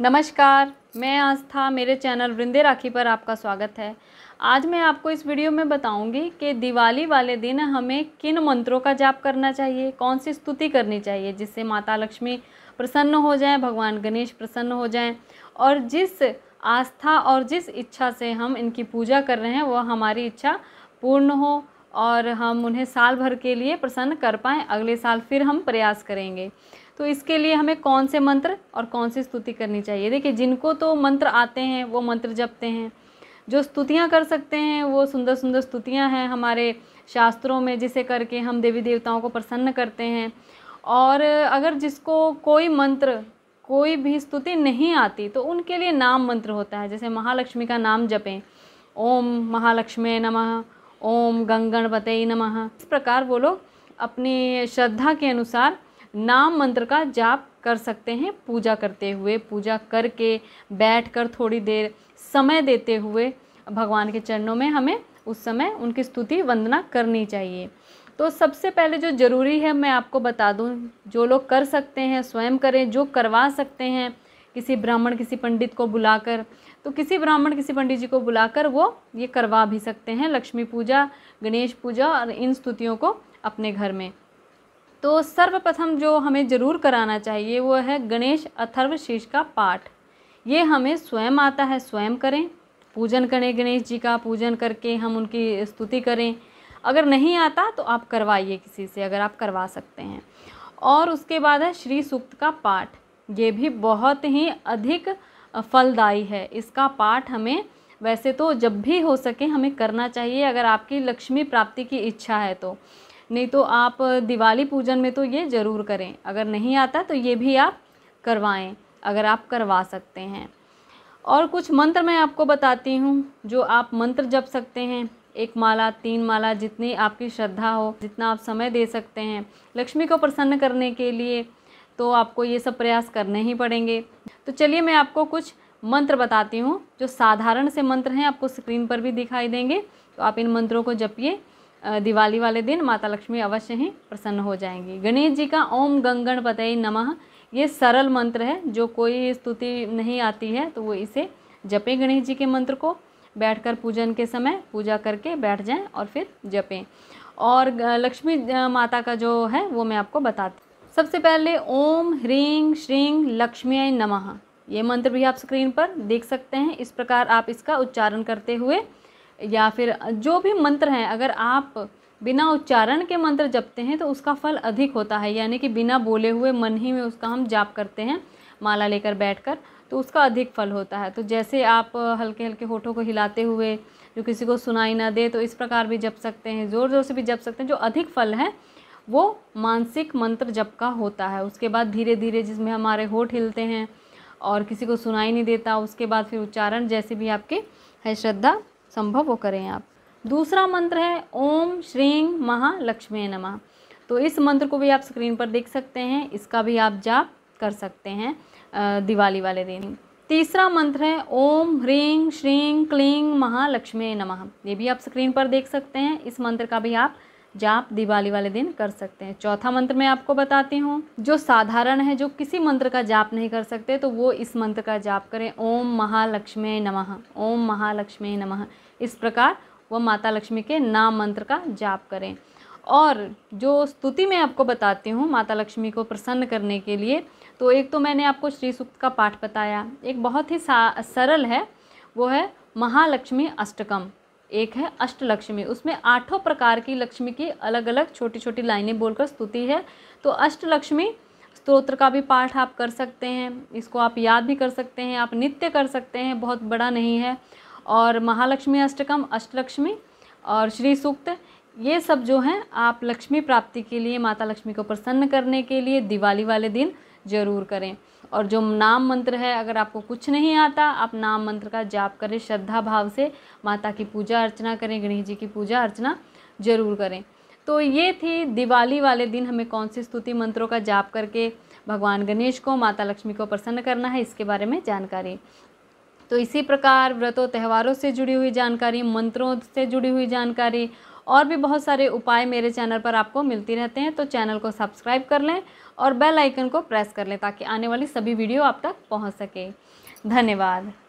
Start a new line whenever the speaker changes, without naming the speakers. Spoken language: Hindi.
नमस्कार मैं आस्था मेरे चैनल वृंदे राखी पर आपका स्वागत है आज मैं आपको इस वीडियो में बताऊंगी कि दिवाली वाले दिन हमें किन मंत्रों का जाप करना चाहिए कौन सी स्तुति करनी चाहिए जिससे माता लक्ष्मी प्रसन्न हो जाएं भगवान गणेश प्रसन्न हो जाएं और जिस आस्था और जिस इच्छा से हम इनकी पूजा कर रहे हैं वह हमारी इच्छा पूर्ण हो और हम उन्हें साल भर के लिए प्रसन्न कर पाएँ अगले साल फिर हम प्रयास करेंगे तो इसके लिए हमें कौन से मंत्र और कौन सी स्तुति करनी चाहिए देखिए जिनको तो मंत्र आते हैं वो मंत्र जपते हैं जो स्तुतियाँ कर सकते हैं वो सुंदर सुंदर स्तुतियाँ हैं हमारे शास्त्रों में जिसे करके हम देवी देवताओं को प्रसन्न करते हैं और अगर जिसको कोई मंत्र कोई भी स्तुति नहीं आती तो उनके लिए नाम मंत्र होता है जैसे महालक्ष्मी का नाम जपें ओम महालक्ष्मी नमः ओम गंगणपतई नमः इस प्रकार वो लोग अपनी श्रद्धा के अनुसार नाम मंत्र का जाप कर सकते हैं पूजा करते हुए पूजा करके बैठकर थोड़ी देर समय देते हुए भगवान के चरणों में हमें उस समय उनकी स्तुति वंदना करनी चाहिए तो सबसे पहले जो ज़रूरी है मैं आपको बता दूं जो लोग कर सकते हैं स्वयं करें जो करवा सकते हैं किसी ब्राह्मण किसी पंडित को बुलाकर तो किसी ब्राह्मण किसी पंडित जी को बुलाकर वो ये करवा भी सकते हैं लक्ष्मी पूजा गणेश पूजा और इन स्तुतियों को अपने घर में तो सर्वप्रथम जो हमें ज़रूर कराना चाहिए वो है गणेश अथर्व शीर्ष का पाठ ये हमें स्वयं आता है स्वयं करें पूजन करें गणेश जी का पूजन करके हम उनकी स्तुति करें अगर नहीं आता तो आप करवाइए किसी से अगर आप करवा सकते हैं और उसके बाद है श्री सूक्त का पाठ ये भी बहुत ही अधिक फलदायी है इसका पाठ हमें वैसे तो जब भी हो सके हमें करना चाहिए अगर आपकी लक्ष्मी प्राप्ति की इच्छा है तो नहीं तो आप दिवाली पूजन में तो ये ज़रूर करें अगर नहीं आता तो ये भी आप करवाएं अगर आप करवा सकते हैं और कुछ मंत्र मैं आपको बताती हूँ जो आप मंत्र जप सकते हैं एक माला तीन माला जितनी आपकी श्रद्धा हो जितना आप समय दे सकते हैं लक्ष्मी को प्रसन्न करने के लिए तो आपको ये सब प्रयास करने ही पड़ेंगे तो चलिए मैं आपको कुछ मंत्र बताती हूँ जो साधारण से मंत्र हैं आपको स्क्रीन पर भी दिखाई देंगे तो आप इन मंत्रों को जपिए दिवाली वाले दिन माता लक्ष्मी अवश्य ही प्रसन्न हो जाएंगी गणेश जी का ओम गंगण पतय नमः ये सरल मंत्र है जो कोई स्तुति नहीं आती है तो वो इसे जपें गणेश जी के मंत्र को बैठकर पूजन के समय पूजा करके बैठ जाएं और फिर जपें और लक्ष्मी माता का जो है वो मैं आपको बताती सबसे पहले ओम ह्रीं श्रीं लक्ष्मी नमः ये मंत्र भी आप स्क्रीन पर देख सकते हैं इस प्रकार आप इसका उच्चारण करते हुए या फिर जो भी मंत्र हैं अगर आप बिना उच्चारण के मंत्र जपते हैं तो उसका फल अधिक होता है यानी कि बिना बोले हुए मन ही में उसका हम जाप करते हैं माला लेकर बैठकर तो उसका अधिक फल होता है तो जैसे आप हल्के हल्के होठों को हिलाते हुए जो किसी को सुनाई ना दे तो इस प्रकार भी जप सकते हैं ज़ोर ज़ोर से भी जप सकते हैं जो अधिक फल है वो मानसिक मंत्र जप का होता है उसके बाद धीरे धीरे जिसमें हमारे होठ हिलते हैं और किसी को सुनाई नहीं देता उसके बाद फिर उच्चारण जैसे भी आपके है श्रद्धा संभव वो करें आप दूसरा मंत्र है ओम श्रीं महालक्ष्मी नमः तो इस मंत्र को भी आप स्क्रीन पर देख सकते हैं इसका भी आप जाप कर सकते हैं दिवाली वाले दिन तीसरा मंत्र है ओम ह्रीं श्रीं क्लीं महालक्ष्मी नमः ये भी आप स्क्रीन पर देख सकते हैं इस मंत्र का भी आप जाप दिवाली वाले दिन कर सकते हैं चौथा मंत्र मैं आपको बताती हूँ जो साधारण है जो किसी मंत्र का जाप नहीं कर सकते तो वो इस मंत्र का जाप करें ओम महालक्ष्मी नमः ओम महालक्ष्मी नमः इस प्रकार वह माता लक्ष्मी के नाम मंत्र का जाप करें और जो स्तुति मैं आपको बताती हूँ माता लक्ष्मी को प्रसन्न करने के लिए तो एक तो मैंने आपको श्री सूक्त का पाठ बताया एक बहुत ही सरल है वो है महालक्ष्मी अष्टकम एक है अष्टलक्ष्मी उसमें आठों प्रकार की लक्ष्मी की अलग अलग छोटी छोटी लाइनें बोलकर स्तुति है तो अष्टलक्ष्मी स्तोत्र का भी पाठ आप कर सकते हैं इसको आप याद भी कर सकते हैं आप नित्य कर सकते हैं बहुत बड़ा नहीं है और महालक्ष्मी अष्टकम अष्टलक्ष्मी और श्री सूक्त ये सब जो हैं आप लक्ष्मी प्राप्ति के लिए माता लक्ष्मी को प्रसन्न करने के लिए दिवाली वाले दिन ज़रूर करें और जो नाम मंत्र है अगर आपको कुछ नहीं आता आप नाम मंत्र का जाप करें श्रद्धा भाव से माता की पूजा अर्चना करें गणेश जी की पूजा अर्चना ज़रूर करें तो ये थी दिवाली वाले दिन हमें कौन से स्तुति मंत्रों का जाप करके भगवान गणेश को माता लक्ष्मी को प्रसन्न करना है इसके बारे में जानकारी तो इसी प्रकार व्रतों त्यौहारों से जुड़ी हुई जानकारी मंत्रों से जुड़ी हुई जानकारी और भी बहुत सारे उपाय मेरे चैनल पर आपको मिलती रहते हैं तो चैनल को सब्सक्राइब कर लें और बेल आइकन को प्रेस कर लें ताकि आने वाली सभी वीडियो आप तक पहुँच सके धन्यवाद